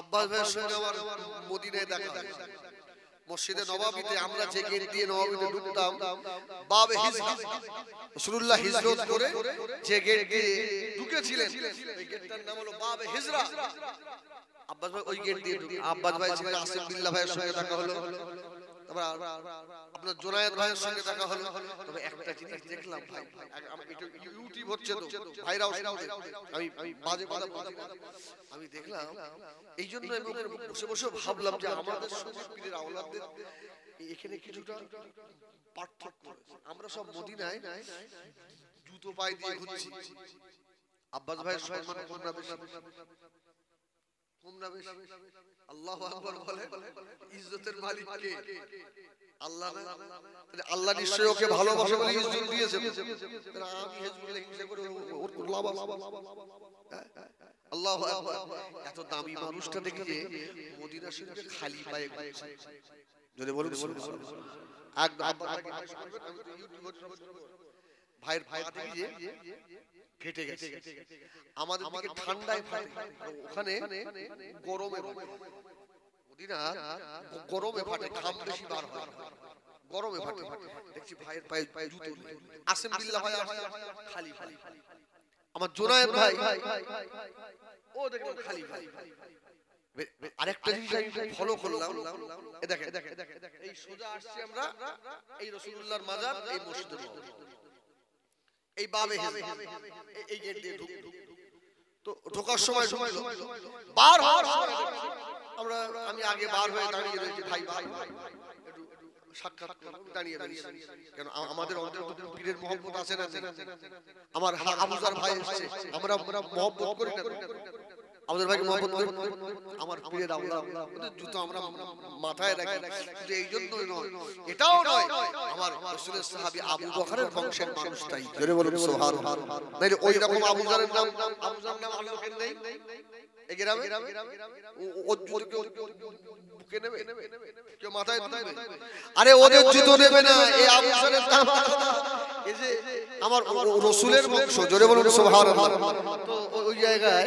আব্বাস আমরা যে দিয়ে করে আব্বাস ভাই ওই গেট দিয়ে আব্বাস ভাই ছিলেন ভাইয়ের সঙ্গে দেখা হলো আপনার জোনায়েদ ভাইয়ের সঙ্গে দেখা হলো তবে একটা জিনিস দেখলাম ভাই ইউটিউব হচ্ছে তো ভাইরাও আমি বাজে কথা আমি দেখলাম এই জন্য বসে বসে ভাবলাম যে আমাদের সঙ্গে এখানে কিছুটা পার্থক্য আমরা সব মদিনায় জুতো পাই দিয়ে ঘুরছি আব্বাস ভাইয়ের সম্মান কম না বেশি কম না বেশি আল্লাহ আকবর বলে ইজ্জতের মালিক কে আল্লাহ আল্লাহ নিশ্চয়ই ওকে ভালোবাসে বলে ইজ্জত দিয়েছে আমি হিজবুল্লাহ হিংসা করে ওর কোনো লাভ আল্লাহ এত দামি মানুষটা দেখলে মদিনা শরীফে খালি পায়ে যদি বলুন একদম আমি তো ইউটিউবে ভাইয়ের পা দিয়ে ফেটে গেছে আমাদের দিকে ঠান্ডায় ওখানে গরমে মদিনা গরমে ফাটে ঘাম বেশি বার হয় গরমে ফাটে দেখছি ভাইয়ের পায়ে পায়ে জুতো আসেন বিল্লাহ খালি খালি আমার জোনায়েদ ভাই ও দেখলাম খালি খালি আরেকটা জিনিস আমি ফলো করলাম দেখে দেখে এই সোজা আসছি আমরা এই রসুল্লাহর মাজার এই মসজিদের এই বাবে এই গেট দিয়ে ঢুক তো ঢোকার সময় সময় বার হওয়ার আমরা আমি আগে বার হয়ে দাঁড়িয়ে রয়েছি ভাই ভাই ভাই দাঁড়িয়ে দাঁড়িয়ে আমাদের আছে না আমার আবুজার ভাই আমরা মহব্বত করি না আমাদের ভাই মোহাম্মদ আমার পীরের আল্লাহ জুতো আমরা মাথায় রাখি যে এই জন্যই নয় এটাও নয় আমার আবু বকরের বংশের মানুষটাই জোরে বলুন সুবহানাল্লাহ নাইলে ওই রকম আবু জারের নাম আবু নাম নেই কেউ মাথায় আরে ওদের না আমার রসুলের বংশ জোরে বলুন সোহার ওই জায়গায়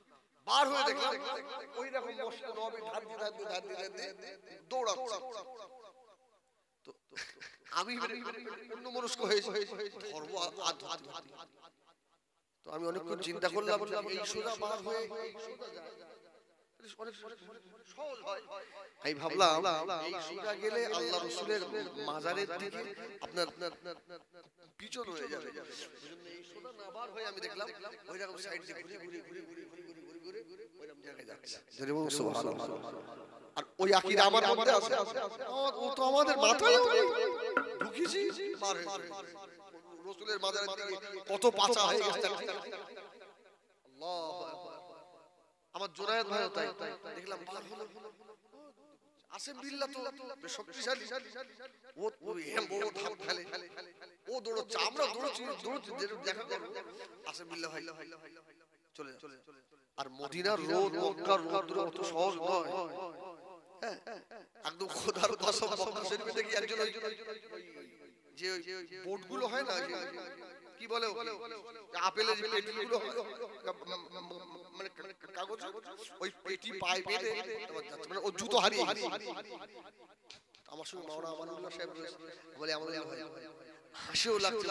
পার হয়ে দেখলাম ওই রকম মশলা রবি ধান দিয়ে ধান দিয়ে দিয়ে দিয়ে দৌড়াচ্ছে আমি অন্য মানে মনস্ক হয়েছি ধর্ম তো আমি অনেকক্ষণ চিন্তা করলাম এই সোজা পার হয়ে আমি ভাবলাম সোজা গেলে আল্লাহ রসুলের মাজারের দিকে আপনার পিছন হয়ে যাবে এই সোজা না বার হয়ে আমি দেখলাম ওই রকম সাইড দিয়ে ঘুরে ঘুরে ঘুরে ঘুরে ঘুরে আমার মধ্যে আছে ও তো তাই দেখলাম আসেম বিল্লা তো শক্তিশালী ও বড় ধাপ ফেলে ও দৌড়চ্ছে আমরা দৌড়চ্ছি দৌড়চ্ছি দেখা আসেম বিল্লা ভাই চলে চলে চলে আর মদিনার রোদ মক্কার রোদ্র অত সহজ নয় হ্যাঁ, একদম খোদার একজন যে বোট গুলো হয় না কি বলে আপেলের যে পেটি গুলো মানে কাগজ ওই পেটি পায়ে মানে ও জুতো হারিয়ে আমার সঙ্গে মাওনা আমানুল্লাহ সাহেব রয়েছে বলে আমাদের হাসিও লাগছে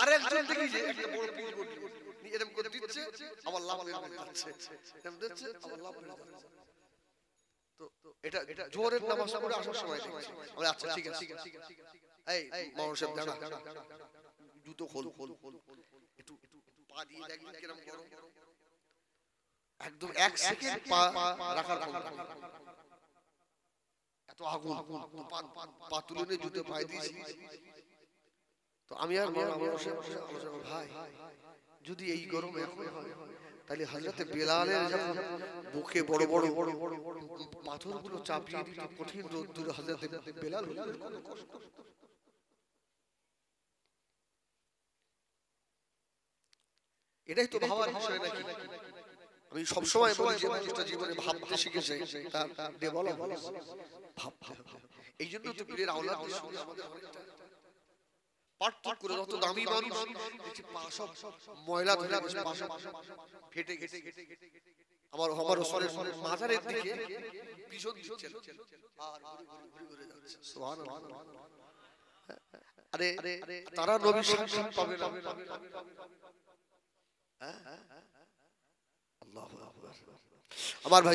আরেকজন দেখি যে একটা বড় পুরো এরকম করে দিচ্ছে আবার লাভ এরকম দিচ্ছে আবার লাভ তো এটা এটা জোরের নামাজ আসার সময় আমরা আচ্ছা ঠিক আছে এই মাওলানা সাহেব দাঁড়া জুতো খোল খোল একটু পা দিয়ে কিরকম গরম একদম এক সেকেন্ড পা রাখার এত আগুন পা তুলে নিয়ে জুতো পায়ে দিয়েছি তো আমি আর মাওলানা সাহেব ভাই যদি এই গরমে তাহলে হাজরতে বেলালের যখন বুকে বড় বড় বড় পাথর গুলো চাপিয়ে দিতে কঠিন রোদ্দুরে হাজরতে বেলাল এটাই তো ভাবার বিষয় নাকি আমি সব সময় বলি যে মানুষটা জীবনে ভাব শিখেছে তার ডেভেলপ ভাব এই জন্য তো পীরের আওলাদ আমাদের অনেকটা পার্থক্য করে যত দামি মানুষ দেখছি পাশব ময়লা আমার আমার ওসরের মাথারের দিকে পিছন দিচ্ছেন আর আরে তারা নবী সাক্ষাৎ পাবে হ্যাঁ, হ্যাঁ, হ্যাঁ, আমার ভাই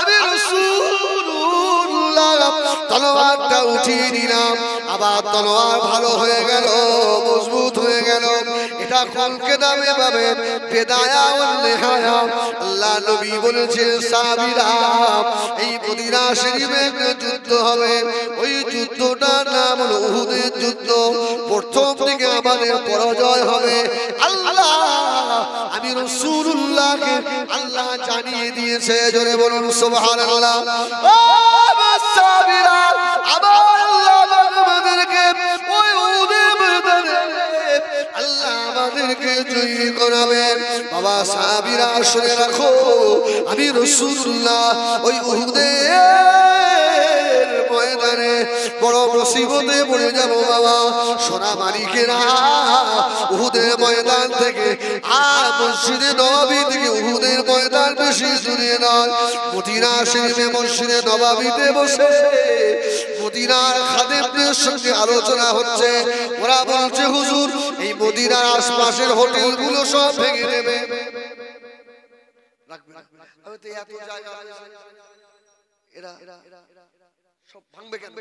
আমি তলোয়ারটা উঠিয়ে নিলাম আবার তলোয়ার ভালো হয়ে গেল মজবুত হয়ে গেল যুদ্ধ হবে ওই যুদ্ধটার নাম যুদ্ধ প্রথম থেকে আমাদের পরাজয় হবে আল্লাহ আমি আল্লাহ জানিয়ে দিয়েছে জোরে বলুন সুবহানাল্লাহ আল্লাহ সাবিরা আল্লাহ আমাদেরকে জয়ী করাবেন বাবা সাহাবিরা শুনে রাখো আমি রসুল্লাহ ওই উহুদের ময়দানে বড় মুসিবতে পড়ে যাব বাবা সোনা মালিকেরা উহুদের ময়দান থেকে আর মসজিদে নবাবী থেকে উহুদের ময়দান বেশি দূরে নয় মদিনা শরীফে মসজিদে নবাবিতে বসে মদিনার খাদেমদের সঙ্গে আলোচনা হচ্ছে ওরা বলছে হুজুর এই মদিনার আশপাশের হোটেলগুলো সব ভেঙে দেবে এরা এরা এরা সব ভাঙবে কেন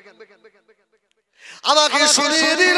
আমাকে শুনিয়ে দিল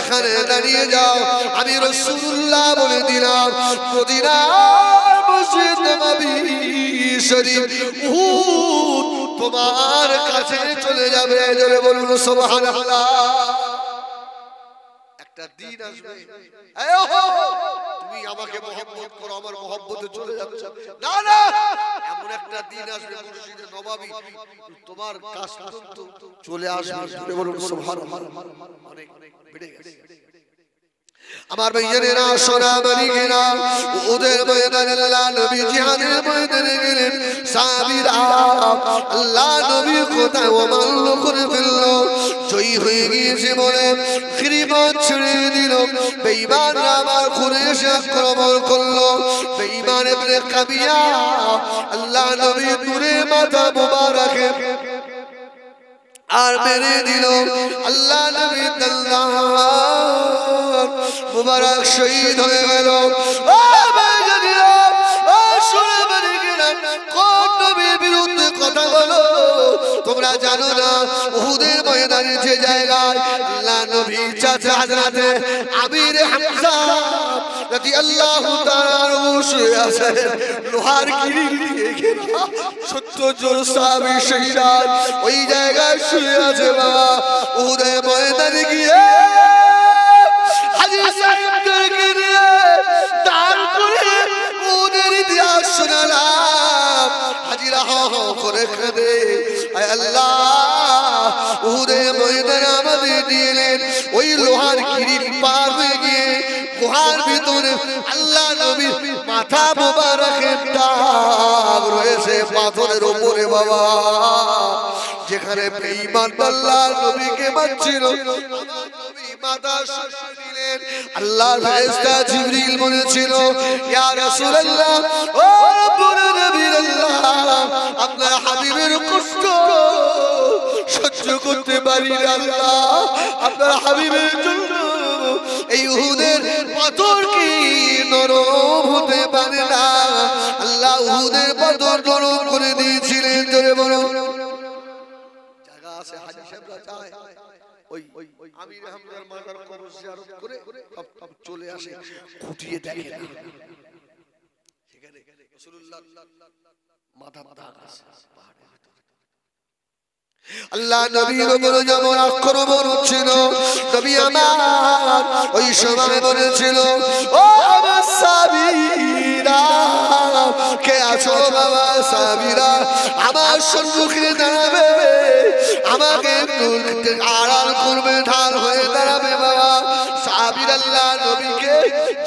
এখানে দাঁড়িয়ে যাও আমি রসুল্লাহ বলে দিলাম মদিনা মসজিদ নবী শরীফ তোমার কাছে চলে যাবে জোরে বলুন সুবহানাল্লাহ একটা দিন আসবে তুমি আমাকে মহব্বত করো আমার মহব্বতে চলে না না এমন একটা দিন আসবে মুর্শিদে নবাবি তোমার কাজ চলে আসবে অনেক বেড়ে গেছে আমার সোনা মানিকেরা ওদের ময়দানে আল্লাহ নবী জিহাদের ময়দানে গেলেন আল্লাহ নবী কোথায় অমান্য করে ফেললো জয়ী হয়ে গিয়েছে বলে গিরিবত ছেড়ে দিল বেঈমান আমার খুনে কুরাইশ আক্রমণ করলো বেঈমান ইবনে কাবিয়া আল্লাহ নবী দূরে মাথা মুবারকে আর মেরে দিল আল্লাহ নবী তাল্লাহ মুবারক শহীদ হয়ে গেল ও কথা বলো তোমরা জানো না উহুদের ময়দানে যে জায়গায় নবী চাচা হযরতে আবির হামজা রাদিয়াল্লাহু তাআলা শুয়ে আছেন লোহার গিরিল দিয়ে ঘেরা সত্য জোর সাহাবী শহীদান ওই জায়গায় শুয়ে আছে বাবা উহুদের ময়দানে গিয়ে হাজী সাহেবদেরকে নিয়ে দান করে উহুদের ইতিহাস শোনালাম হাজিরা হ করে কাঁদে আয় আল্লাহ ময়দানে আমাদের ওই লোহার গিরিল পার হয়ে গিয়ে গুহার ভিতরে আল্লাহ নবীর মাথা মোবারকের দাগ রয়েছে পাথরের ওপরে বাবা যেখানে বেঈমান আল্লাহ নবীকে মারছিল আল্লাহ আল্লাহ আপনার হাবিবের কষ্ট করতে পারি আপনার হাবিবের জন্য এই উহুদের পাথর কি নরম হতে পারে না আল্লাহ উহুদের পাথর নরম করে দিয়েছিলেন জোরে বলো মাথা মাথা আছে আল্লাহ নবীর উপর যেমন আক্রমণ হচ্ছিল নবী আমার ওই সময় বলেছিল ও আমার সাবিরা কে আছো বাবা সাবিরা আমার সম্মুখে দাঁড়াবে আমাকে আড়াল করবে ঢাল হয়ে দাঁড়াবে আল্লাহ নবীকে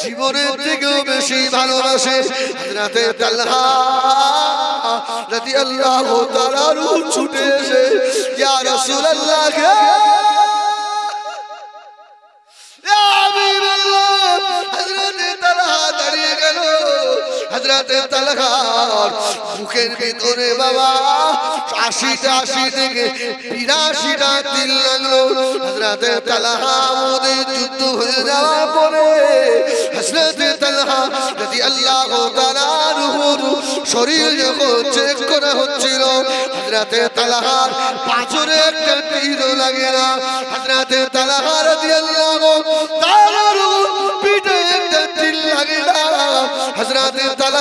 জীবনের থেকেও বেশি ভালোবাসে রাতে তাল্লা রাতি আল্লাহ তালারু ছুটে এসে ইয়া রসুল আল্লাহকে আমি বললাম দাঁড়িয়ে গেল হজরতে তালহার মুখের ভিতরে বাবা আশিটা আশি থেকে বিরাশিটা দিল লাগলো হজরতে তালহা ওদের যুদ্ধ হয়ে যাওয়ার পরে হজরতে তালহা যদি আল্লাহ তালার শরীর যখন চেক করা হচ্ছিল হজরতে তালাহার পাঁচরে একটা তীর লাগে না হজরতে তালাহার দিয়ে তার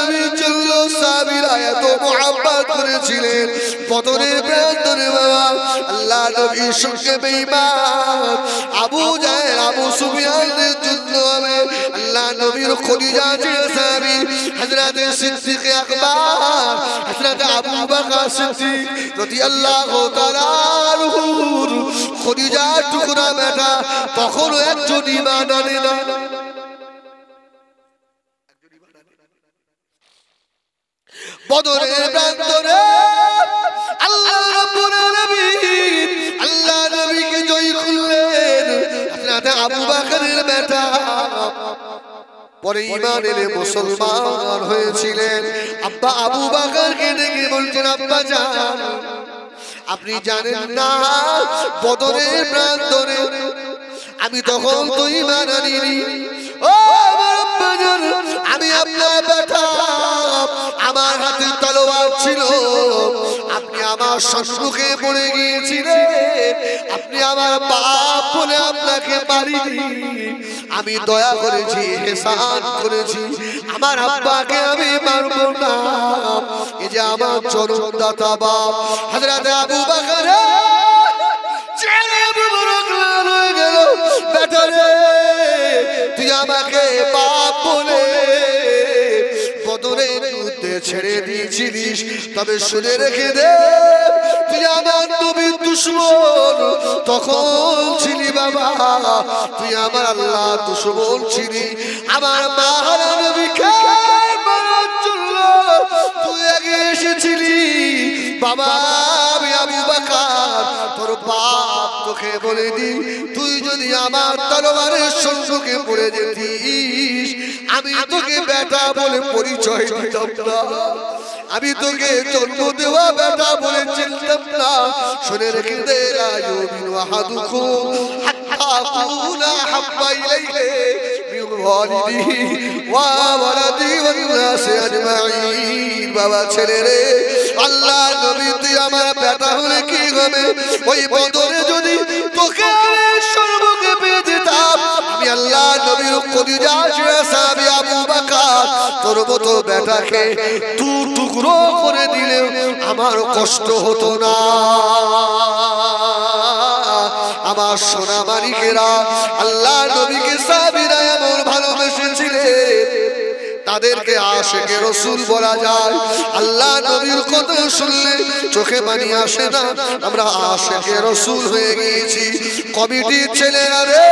নবী চন্দ্র সাবিরা এত মোহাম্মত করেছিলেন পতনের প্রান্তরে বাবা আল্লাহ নবীর সঙ্গে বেইমান আবু যায় আবু সুফিয়ানের জন্য হবে আল্লাহ নবীর খদিজা ছিল সাবি হযরতে সিদ্দিক আকবার হযরতে আবু বকর সিদ্দিক রাদিয়াল্লাহু তাআলা খদিজা টুকরা বেটা তখন একজন ইমান আনে না বদরের প্রান্তরে আল্লাহ রাব্বুল আলামিন আল্লাহ নবীকে জয় করলেন আবু বকরের পরে ইমান এনে মুসলমান হয়েছিলেন আব্বা আবু বাকারকে দেখে বলছেন আব্বা যান আপনি জানেন না বদরের প্রান্তরে আমি তখন তো ইমান আনিনি ও আমার আমি আপনার ব্যথা হাতে তলোয়ার ছিল আপনি আমার শ্বশুরকে পড়ে গিয়েছিলেন আপনি আমার বাপ বলে আপনাকে মারিনি আমি দয়া করেছি হেসান করেছি আমার আব্বাকে আমি মারব না এ যে আমার চরণদাতা বাপ হাজরাত আবু বাকার ছেড়ে আবু বড় হয়ে গেল বেটারে তুই আমাকে পেয়েছিলিস তবে শুনে রেখে দে তুই আমার নবীর দুশ্মন তখন ছিলি বাবা তুই আমার আল্লাহ দুশ্মন ছিলি আমার মা তুই আগে এসেছিলি বাবা আমি তোর বাপ তোকে তুই যদি আমার আমি তোকে বেটা বলে পরিচয় দিতাম না আমি তোকে জন্ম দেওয়া ব্যথা বলে চিনতাম না শুনে রেখে দে বাবা ছেলে রে আল্লাহ নবী তুই আমার বেটা হলে কি হবে ওই বদরে যদি তোকে সর্বকে পেয়ে যেতাম আমি আল্লাহ নবীর কলিজা শিয়া আবু তোর মতো বেটাকে তু টুকরো করে দিলে আমার কষ্ট হতো না আমার সোনা মালিকেরা আল্লাহ নবীকে সাবিরা এমন ভালোবেসেছিলেন তাদেরকে আশেকে রসুল বলা যায় আল্লাহ নবীর কথা শুনলে চোখে পানি আসে না আমরা আশেকে রসুল হয়ে গিয়েছি কমিটির ছেলে আরে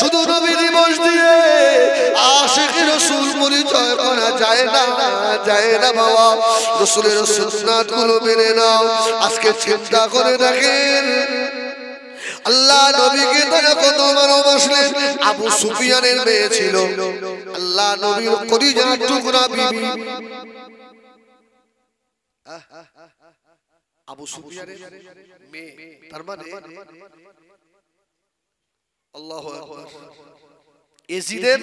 শুধু নবী দিবস দিয়ে আশেখ রসুল পরিচয় করা যায় না যায় না বাবা রসুলের সুন্নাত গুলো মেনে নাও আজকে চিন্তা করে দেখেন আল্লাহ নবীকে তারা কত ভালোবাসলেন আবু সুফিয়ানের মেয়ে ছিল আল্লাহ নবীর কলিজার টুকরা বিবি আবু সুফিয়ানের মেয়ে তার মানে, মানে আল্লাহু আকবার এজিদের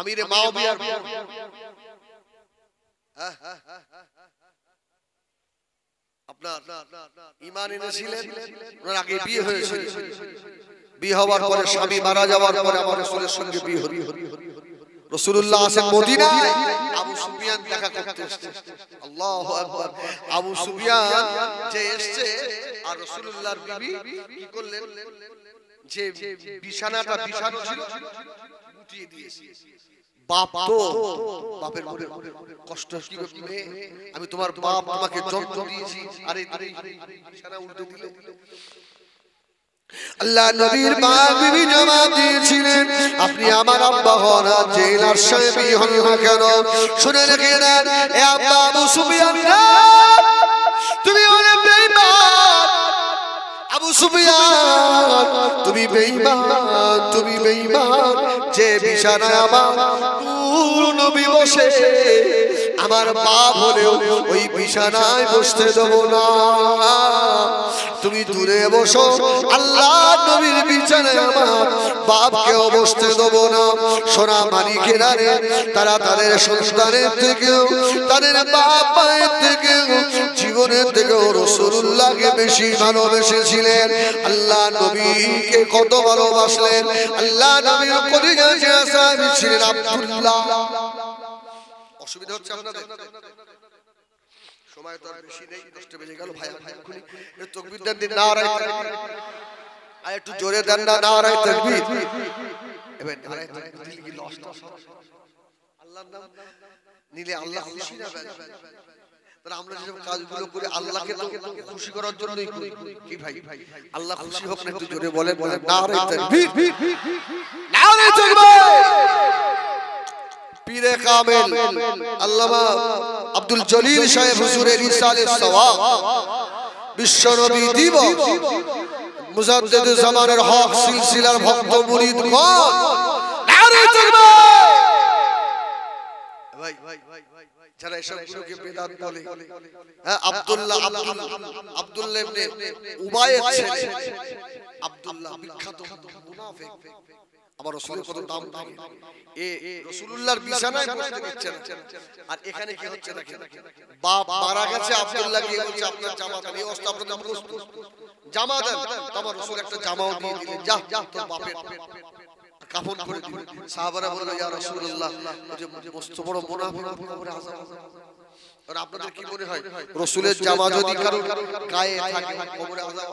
আমিরে মাওবিয়ার হ্যাঁ হ্যাঁ হ্যাঁ আপনার ইমান এনেছিলেন ওনার আগে বিয়ে বিয়ে হওয়ার পরে স্বামী মারা যাওয়ার পরে আমার রসুলের সঙ্গে বিয়ে হরি হরি রসুল্লাহ মদিনায় আবু সুফিয়ান দেখা করতে আল্লাহ আকবার আবু সুফিয়ান যে এসছে আর রসুল্লাহর বিবি কি করলেন যে বিছানাটা বিছানো ছিল গুটিয়ে দিয়েছে আমি তোমার বাপ তোমাকে জন্ম দিয়েছি আরে উল্টো মা দিয়েছিলেন আপনি আমার আব্বা হন জেলার সাহেবী সাহেবই হন কেন শুনে রেখে দেন সুফিয়ান তুমি বেঈমান তুমি বেঈমান যে বিছানায় আমার নবী বসে আমার বাপ হলেও ওই বিছানায় বসতে দেবো না তুমি দূরে বসো আল্লাহ নবীর বিছানায় আমার বাপকে বসতে দেবো না সোনা মালিকেরা রে তারা তাদের সংস্কারের থেকেও তাদের বাপ মায়ের থেকেও জীবনের থেকেও রসুল্লাহকে বেশি ভালোবেসেছিলেন আল্লাহ নবীকে কত ভালোবাসলেন আল্লাহ নবীর কলিজা ছিলেন আব্দুল্লাহ অসুবিধা হচ্ছে আপনাদের সময় তো আর বেশি নেই দশটা বেজে গেল ভাই তকবির দেন না আর আর একটু জোরে দেন না না তকবির এবার তকবির দিলে কি আল্লাহর নাম নিলে আল্লাহ খুশি না তাহলে আমরা যেসব কাজগুলো করে আল্লাহকে খুশি করার জন্য করি কি ভাই আল্লাহ খুশি হোক না একটু জোরে বলে বলে নারায় তকবির তকবির পীরে কামেল আল্লামা আব্দুল জলিল সাহেব হুজুরের ইসালে সওয়াব বিশ্বনবী দিব মুজাদ্দিদ জামানের হক সিলসিলার ভক্ত মুরিদ গণ নারে হ্যাঁ, আব্দুল্লাহ বিখ্যাত মুনাফিক আমার রসুলের কত দাম দাম এ রসুলুল্লাহর বিছানায় বসে দিচ্ছেন আর এখানে কি হচ্ছে দেখেন বাপ মারা গেছে আব্দুল্লাহ গিয়ে বলছে আপনার জামা দেন এই অবস্থা আপনার জামা দেন তোমার রসুল একটা জামাও দিয়ে দিলেন যা যা তোর বাপের কাফন করে দিল সাহাবারা বলল ইয়া রাসূলুল্লাহ যে মস্ত বড় মুনাফিক করে আযাব আর আপনাদের কি মনে হয় রসুলের জামা যদি কারো গায়ে থাকে কবরে আযাব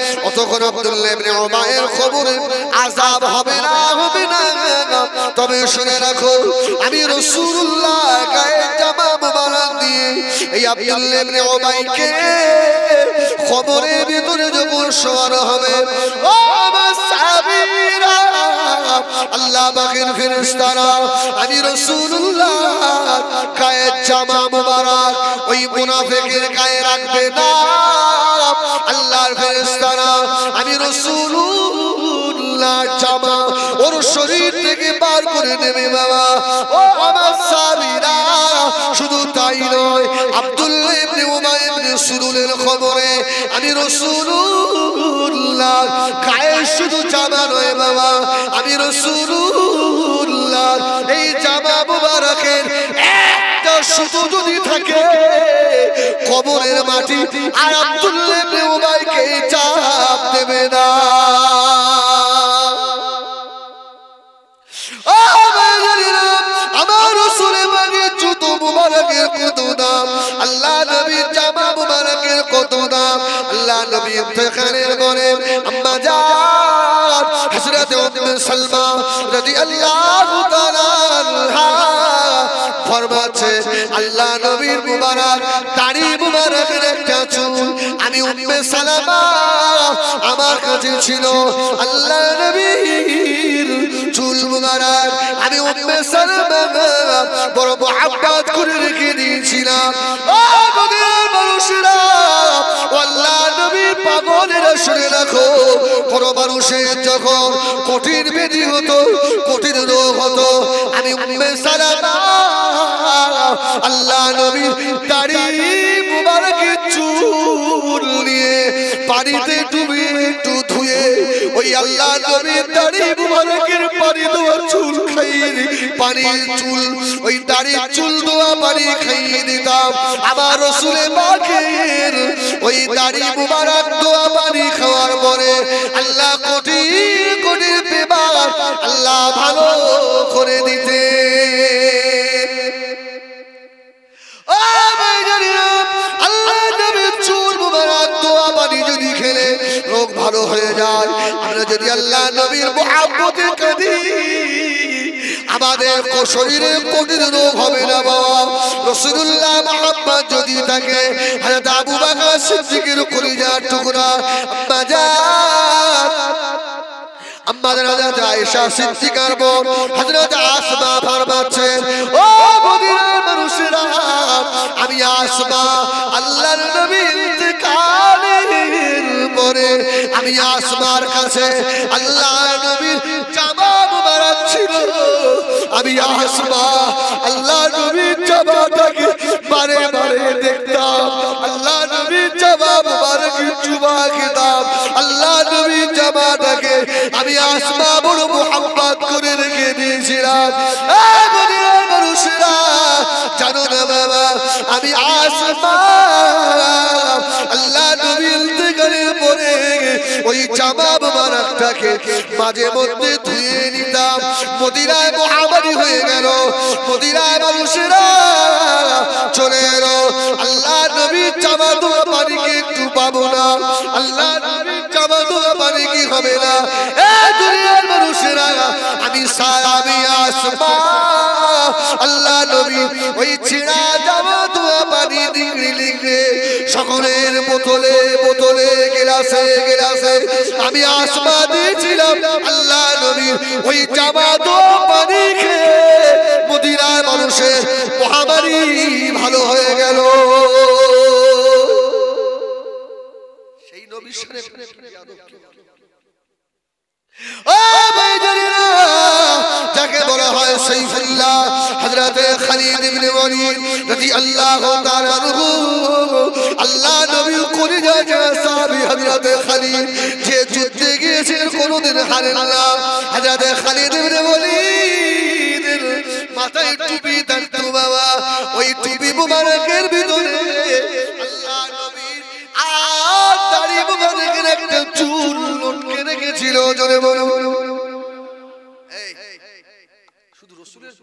তখন আব্দুল্লাহ ইবনে খবর আযাব হবে না হবে না তবে শুনে রাখো আমি রাসূলুল্লাহ গায়ে জামা মুবারক দিয়ে এই আব্দুল্লাহ ইবনে উমাইকে ভিতরে যখন শোয়ানো হবে ও সাহাবীরা আল্লাহ বাগের ফেরেশতারা আমি রাসূলুল্লাহ গায়ে জামা মুবারক ওই মুনাফিকের গায়ে রাখবে না আল্লাহর ফেরেশতারা আমি রসুল্লাহ জামা ওর শরীর থেকে বার করে নেবে বাবা ও আমার সাবিরা শুধু তাই নয় আব্দুল্লাহ খবরে আমি রসুল্লাহ গায়ে শুধু জামা নয় বাবা আমি রসুল্লাহ এই জামা মুবারকের সেতু যদি থাকে কবরের মাটি আর আব্দুল্লাহ উবাইকে চাপ দেবে না আমার আল্লাহ নবীর জামা মুবারকের কত আল্লাহ নবী ইন্তেকালের পরে আম্মা যান হযরত উম্মে সালমা রাদিয়াল্লাহু তাআলা ফরমাচ্ছে আল্লাহ নবীর মুবারক মুবারকের একটা চুল আমি উম্মে সালামা আমার কাছে ছিল আল্লাহ নবীর চুল মুবারক আমি উম্মে সালামা বড় মহাব্বত করে রেখে দিয়েছিলাম ও মদিনার মানুষরা আল্লাহ নবীর পাগলেরা শুনে রাখো কোনো মানুষের যখন কঠিন বেদি হতো কঠিন রোগ হতো আমি উম্মে সালামা আল্লাহ নবীর দাড়ি মুবারকের চুল নিয়ে পানিতে ডুবে একটু ধুয়ে ওই আল্লাহ নবীর দাড়ি মুবারকের পানি দেওয়া চুল খাইয়ে পানি চুল ওই দাড়ি চুল দেওয়া পানি খাইয়ে দিতাম আমার রসুলে বাঘের ওই দাড়ি মুবারক দেওয়া পানি খাওয়ার পরে আল্লাহ কোটি কোটি পেবার আল্লাহ ভালো করে দিতে হয়ে যায় আমরা যদি আল্লাহ নবীর আমাদের শরীরে রোগ হবে না বাবা রসুল্লাহ যদি থাকে বাগা সিদ্দিকের টুকরা আমাদের আয়েশা সিদ্দিকার বোন আসমা ফরমাচ্ছেন ও মানুষেরা আমি আসমা আল্লাহর নবী করে আমি আসমার কাছে আল্লাহ নবীর জামা মুবারক ছিল আমি আসমা আল্লাহ নবীর জামাটাকে বারে বারে দেখতাম আল্লাহ নবীর জামা মুবারক জুবা খেতাম আল্লাহ নবীর জামাটাকে আমি আসমা বড় মোহাম্মত করে রেখে দিয়েছিলাম জামা মোবারকটাকে মাঝে মধ্যে ধুয়ে নিতাম মদিরায় মহামারী হয়ে গেল মদিরায় মানুষেরা চলে এলো আল্লাহ নবী চাবা জামা পানি কি একটু পাবো না আল্লাহ নবীর জামা ধোয়া পানি কি হবে না এ দুনিয়ার মানুষেরা আমি সারা আমি আসমা আল্লাহ নবী ওই ছিড়া গেলাসে আমি আসমা দিয়েছিলাম আল্লাহ নবীর ওই জামা তো পানি খেয়ে মানুষের মহামারী ভালো হয়ে গেল সেই নবীর যাকে বলা হয় সৈফুল্লাহ হজরত খালিদ ইবনে ওয়ালিদ রাদিয়াল্লাহু তাআলা আনহু আল্লাহ নবীর করে যায় সাহাবি হযরতে খালিদ যে যুদ্ধে গিয়েছেন কোনোদিন হারেন না হযরতে খালিদ ইবনে ওয়ালিদ মাথায় টুপি দান তো বাবা ওই টুপি মুবারকের ভিতরে আল্লাহ নবীর আর দাড়ি মুবারকের একটা চুল লটকে রেখেছিল জোরে বলো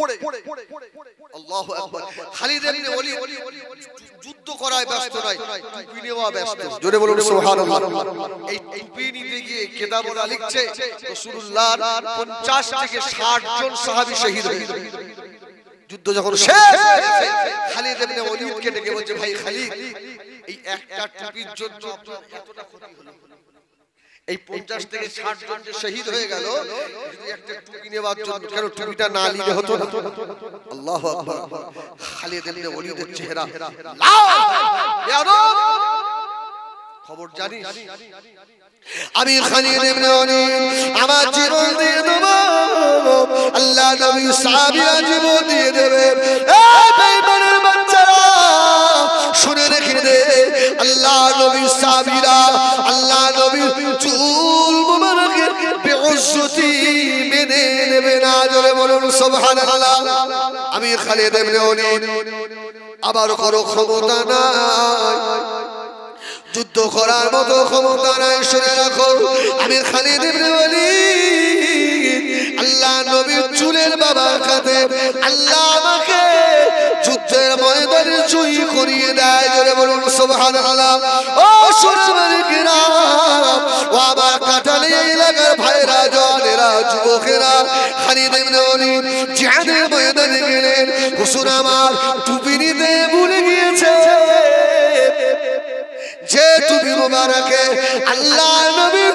পড়ে আল্লাহ আকবার খালিদ ইবনে যুদ্ধ করায় ব্যস্ত নয় টুপি নেওয়া ব্যস্ত জোরে বলুন সুবহানাল্লাহ এই টুপি নিতে গিয়ে কেদাবরা লিখছে রাসূলুল্লাহ 50 থেকে 60 জন সাহাবী শহীদ হয়েছে যুদ্ধ যখন শেষ খালিদ ইবনে ওলিদকে ডেকে বলছে ভাই খালিদ এই একটা টুপির জন্য আপনার এতটা ক্ষতি হলো এই পঞ্চাশ থেকে ষাট জন যে শহীদ হয়ে গেল যদি একটা নেওয়ার জন্য কেন না নিলে হতো আল্লাহ খালিদ ইবনে চেহারা খবর জানিস আমি আমার জীবন দিয়ে দেব আল্লাহ নবী জীবন দিয়ে দেবে মনে রেখে দে আল্লাহ নবীর সাবিরা আল্লাহ নবীর চুল মোবারকের বেউসতি মেনে নেবে না জলে বলুন সুবহানাল্লাহ আমি খালিদ ইবনে ওলীদ আবার করো ক্ষমতা নাই যুদ্ধ করার মতো ক্ষমতা নাই শুনে রাখো আমি খালিদ ইবনে ওলীদ আল্লাহ নবীর চুলের বাবার কাছে আল্লাহ আমাকে করে বলুন সুবহান ও সুরমা ও আমার কাটালে ভাইরা জনেরা যুবকেরা খালিদ ইবনে ওলিদ জিহাদের ময়দানে গেলেন হুসুর আমার টুপি ভুলে গিয়েছে যে টুপি মোবারকে আল্লাহ নবীর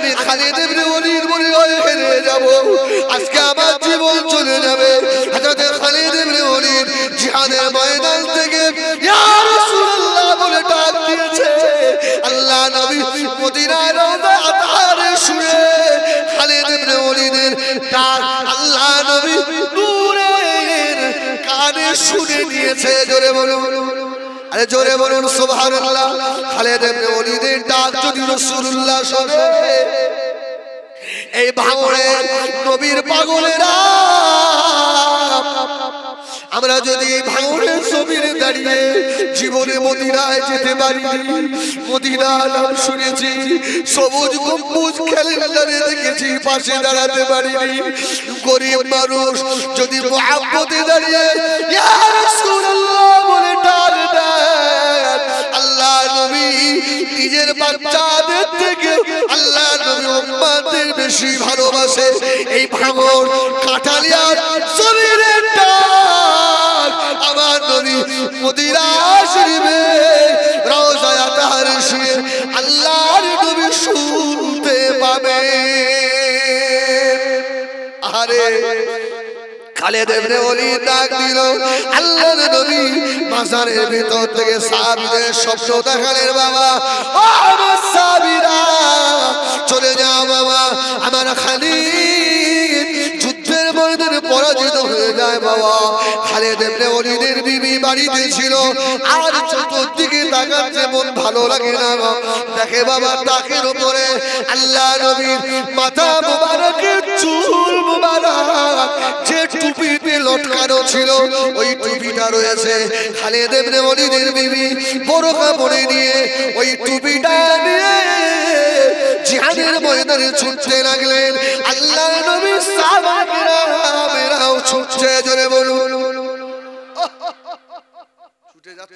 আমি খালি দেবরে ওয়ালিদ বলি হয়ে হেরে যাব আজকে আমার জীবন চলে যাবে হযরত খালি দেবরে ওয়ালিদ জিহাদের ময়দান থেকে ইয়া রাসূলুল্লাহ বলে ডাক দিয়েছে আল্লাহ নবী মদিনার রওজা আতারে শুয়ে খালিদ ডাক আল্লাহ নবী নূরের কানে শুনে নিয়েছে জোরে বলো আরে জোরে বলুন সুবহানাল্লাহ খালেদ ইবনে ওয়ালিদের ডাক যদি রাসূলুল্লাহ শোনে এই ভাঙড়ে নবীর পাগলেরা আমরা যদি এই ভাঙনের সবির দাঁড়িয়ে জীবনে মদিনায় যেতে পারি মদিনা নাম শুনেছি সবুজ গম্বুজ খেলারে দেখেছি পাশে দাঁড়াতে পারি গরিব মানুষ যদি মহাব্বতে দাঁড়িয়ে বলে ডাক নবী নিজের বাচ্চাদের থেকে আল্লাহ নবী বেশি ভালোবাসে এই ভাঙর কাঠালিয়ার শরীরের ডাক আমার নবী মদিরা শরীফে রওজায়া তাহার শুয়ে আল্লাহর নবী শুনতে পাবে আরে খালেদ ইবনে ওয়ালিদ ডাক দিল আল্লাহর বাবা ও আমার সাহাবীরা চলে যাও বাবা আমার যুদ্ধের ময়দানে পরাজিত হয়ে যায় বাবা খালেদ এমনি অলিদের বিবি বাড়িতে ছিল আর চতুর্দিকে ভালো লাগে না দেখে বাবা তাকের উপরে আল্লাহ নবীর মাথা চুল যে টুপিতে লটকানো ছিল ওই টুপিটা রয়েছে খালেদ এমনি অলিদের বিবি বড় কাপড়ে নিয়ে ওই টুপিটা নিয়ে জিহাদের ময়দানে ছুটতে লাগলেন আল্লাহ নবী সাহাবারা বেরাও ছুটছে জোরে বলুন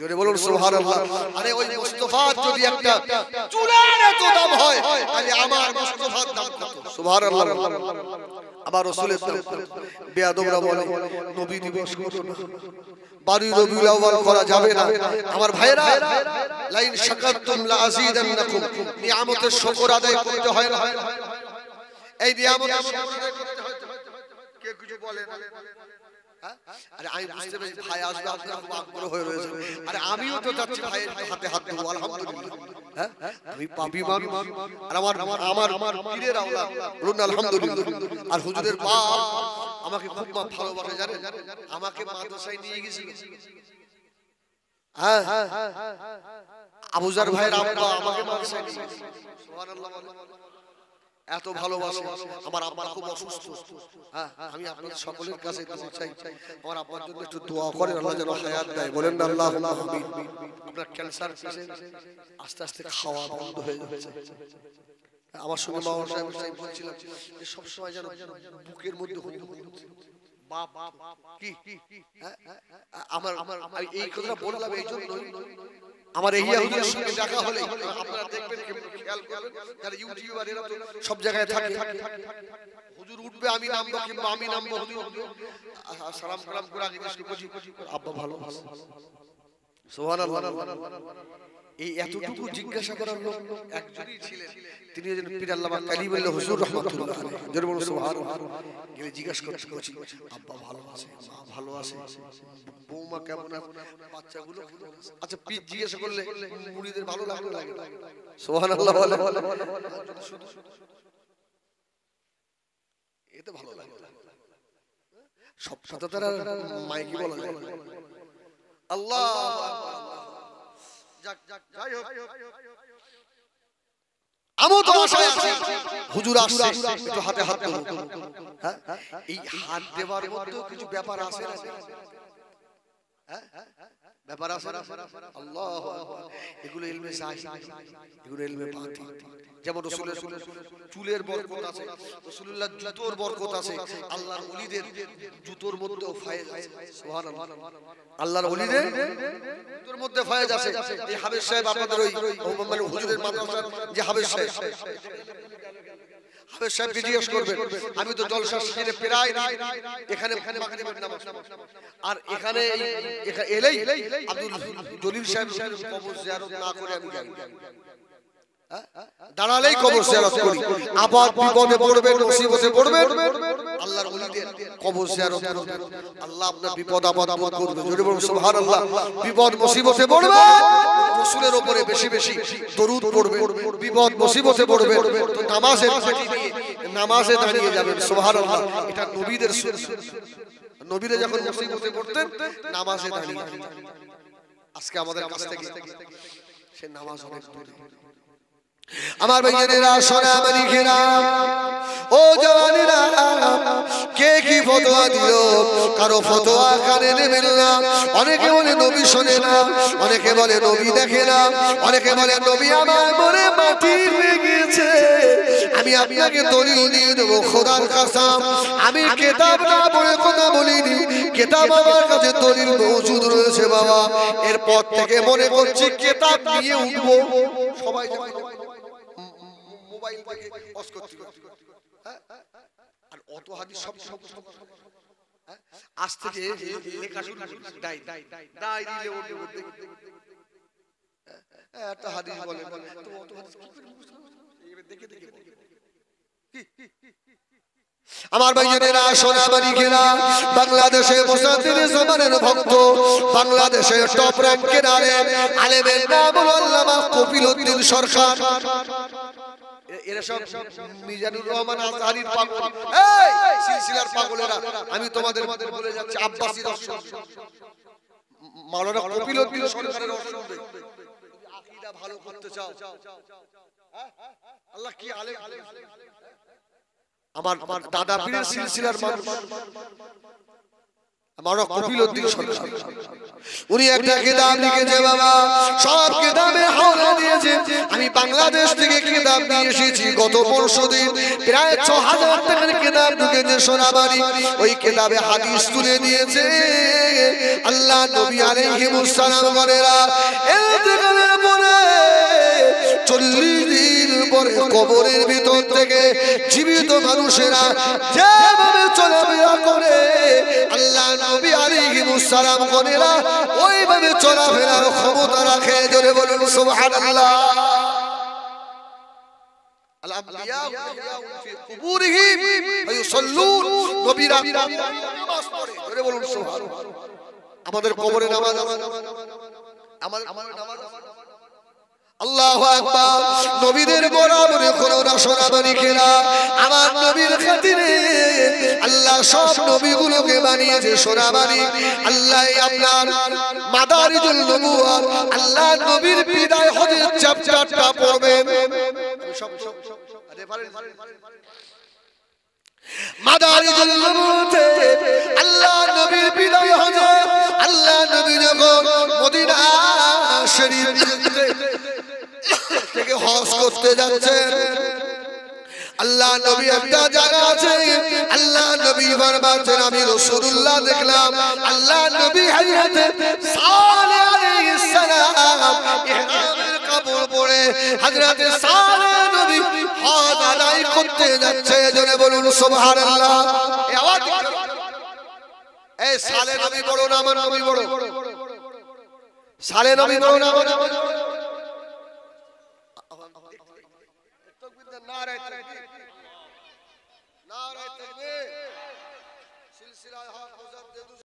জোরে বলুন সোহার আরে ওই মুস্তফার যদি একটা চুলার এত দাম হয় তাহলে আমার মুস্তফার দাম কত সোহার আবার রসুলের বেয়াদবরা বলে নবী দিবস বারুই করা যাবে না আমার ভাইরা লাইন শাকাতুম লা আযীদান্নাকুম নিয়ামতের আদায় করতে হয় না এই নিয়ামতের শুকর আদায় করতে হয় কে কিছু বলে না আরে আমি বুঝতে পেরেছি ভাই আসবে আপনার খুব আগ্রহ হয়ে রয়েছে আরে আমিও তো যাচ্ছি ভাইয়ের হাতে হাত দেবো আলহামদুলিল্লাহ আমি পাপি মানুষ আর আমার আমার আমার পীরের আওলাদ বলুন আলহামদুলিল্লাহ আর হুজুরের বাপ আমাকে খুব মা ভালোবাসে জানে আমাকে মাদ্রাসায় নিয়ে গেছিল হ্যাঁ আবুজার ভাইয়ের আব্বা আমাকে মাদ্রাসায় নিয়ে সুবহানাল্লাহ এত ভালোবাসে আমার আব্বা খুব অসুস্থ হ্যাঁ, হ্যাঁ আমি আপনাদের সকলের কাছে দোয়া চাই আমার আব্বার জন্য একটু দোয়া করেন আল্লাহ যেন হায়াত দেয় বলেন না আল্লাহ আমিন আপনার ক্যান্সার পেশেন্ট আস্তে আস্তে খাওয়া বন্ধ হয়ে যাচ্ছে আমার সঙ্গে মাওলানা সাহেব বলছিলাম যে সবসময় যেন বুকের মধ্যে হয়ে বাপ কি আমার আমার এই ইউটিউবার সব জায়গায় থাকে হুজুর উঠবে আমি নামবো কিংবা আমি নামবো সালাম ভালো ভালো ভালো এই এতটুকু জিজ্ঞাসা করার লোক একজনই ছিলেন তিনি যেন পীর আল্লামা কালিমুল্লাহ হুজুর রহমাতুল্লাহ জোরে বলুন সুবহানাল্লাহ গেলে জিজ্ঞাসা করছি আব্বা ভালো আছে মা ভালো আছে বৌমা কেমন বাচ্চাগুলো আচ্ছা, আচ্ছা পীর জিজ্ঞাসা করলে মুড়িদের ভালো লাগলো লাগে সুবহানাল্লাহ বলে এতে ভালো লাগে সব সাথে তারা মাইকি বলা যায় আল্লাহ যাই হোক আমও তো আশায় আছি হুজুর আসছে একটু হাতে হাতে হ্যাঁ এই হাত দেওয়ার মধ্যেও কিছু ব্যাপার আছে না হ্যাঁ হ্যাঁ ব্যাপার আল্লাহ এগুলো ইলমে এগুলো ইলমে যেমন চুলের বরকত আছে রসুল্লাহ জুতোর বরকত আছে আল্লাহর অলিদের জুতোর মধ্যেও ফায়েজ আল্লাহর ওলিদের জুতোর মধ্যে ফায়েজ আছে এই হাবেশ সাহেব আপনাদের ওই মানে হুজুরের মাদ্রাসার যে হাবেশ সাহেব হাফেজ সাহেবকে জিজ্ঞেস করবেন আমি তো জলসা শিখিয়ে প্রায় এখানে এখানে আর এখানে এলেই আব্দুল জলিল সাহেব কবর জিয়ারত না করে আমি যাই দাঁড়ালেই কবর শেয়ার করি আবার বিপদে পড়বে মুসিবতে পড়বে আল্লাহর ওলিদের কবর শেয়ার করবে আল্লাহ আপনার বিপদ আপদ আপদ করবে জোরে বলুন সুবহানাল্লাহ বিপদ মুসিবতে পড়বে রাসূলের উপরে বেশি বেশি দরুদ পড়বে বিপদ মুসিবতে পড়বে তো নামাজের ফাঁকি দিয়ে নামাজে দাঁড়িয়ে যাবেন সুবহানাল্লাহ এটা নবীদের সুন্নাত নবীরা যখন মুসিবতে পড়তেন নামাজে দাঁড়িয়ে আজকে আমাদের কাছ থেকে সে নামাজ অনেক দূরে আমার ভাইয়েরা সোনা আমি ঘেরা ও জওয়ানেরা কে কি ফতোয়া দিল কারো ফতোয়া কানে নেবেন না অনেকে বলে নবী শোনে না অনেকে বলে নবী দেখে না অনেকে বলে নবী আমার মনে মাটি লেগেছে আমি আপনাকে দলিল দিয়ে দেবো খোদার কাসাম আমি কেতাব না বলে কথা বলিনি কেতাব আমার কাছে দলিল মজুদ রয়েছে বাবা এরপর থেকে মনে করছি কেতাব দিয়ে উঠবো সবাই মোবাইল করতে আর অত সব সব সব আজ থেকে লেখা শুরু দিলে একটা বলে তো অত কি দেখে দেখে আমার ভাইয়েরা সোনাবাড়িরা বাংলাদেশে মুসাফির জমানের ভক্ত বাংলাদেশে টপ র্যাঙ্কের আলেমের নাম আল্লামা কপিল উদ্দিন সরকার এরা সব মিজানুর রহমান আজহারির পাগল এই সিলসিলার পাগলেরা আমি তোমাদের মধ্যে বলে যাচ্ছি আব্বাসী দর্শন মাওলানা কপিল উদ্দিন সরকারের দর্শন আকীদা ভালো করতে চাও আল্লাহ কি আলেম আমার দাদা পীরের সিলসিলার মানুষ আমারও কপিল উনি একটা লিখেছে বাবা সব দিয়েছে আমি বাংলাদেশ থেকে কিতাব নিয়ে এসেছি গত পরশু দিন প্রায় ছ হাজার টাকার কিতাব ঢুকেছে সোনাবাড়ি ওই কিতাবে হাদিস তুলে দিয়েছে আল্লাহ নবী আলাইহিমুসসালাম বলেরা চল্লিশ দিন পরে কবরের ভিতর থেকে জীবিত মানুষেরা যেভাবে চলাফেরা করে আল্লাহ নবী আলাইহিস সালাম কোনেরা ওইভাবে চলাফেরার ক্ষমতা রাখে জোরে বলুন সুবহানাল্লাহ আমাদের কবরে নামাজ আমাদের নামাজ আল্লাহ আকবার নবীদের বরাবরে কোন রসনাবলী কেনা আমার নবীর খাতিরে আল্লাহ সব নবীগুলোকে বানিয়েছে সোনাবানি আল্লাহ আপনার মাদারিজুল নবুয়াত আল্লাহ নবীর বিদায় হজের চাপ চাপটা পড়বে সব সব আল্লাহ নবীর বিদায় হজে আল্লাহ নবী যখন মদিনা শরীফ থেকে হস করতে যাচ্ছেন আল্লাহ নবী একটা জায়গা আছে আল্লাহ নবী বারবার বলছেন আমি রাসূলুল্লাহ দেখলাম আল্লাহ নবী কাপড় পরে সালে নবী আদায় করতে যাচ্ছে বলুন এই সালে নবী বড় না আমার নবী বড় সালে নবী বড় না আমার নবী महाराज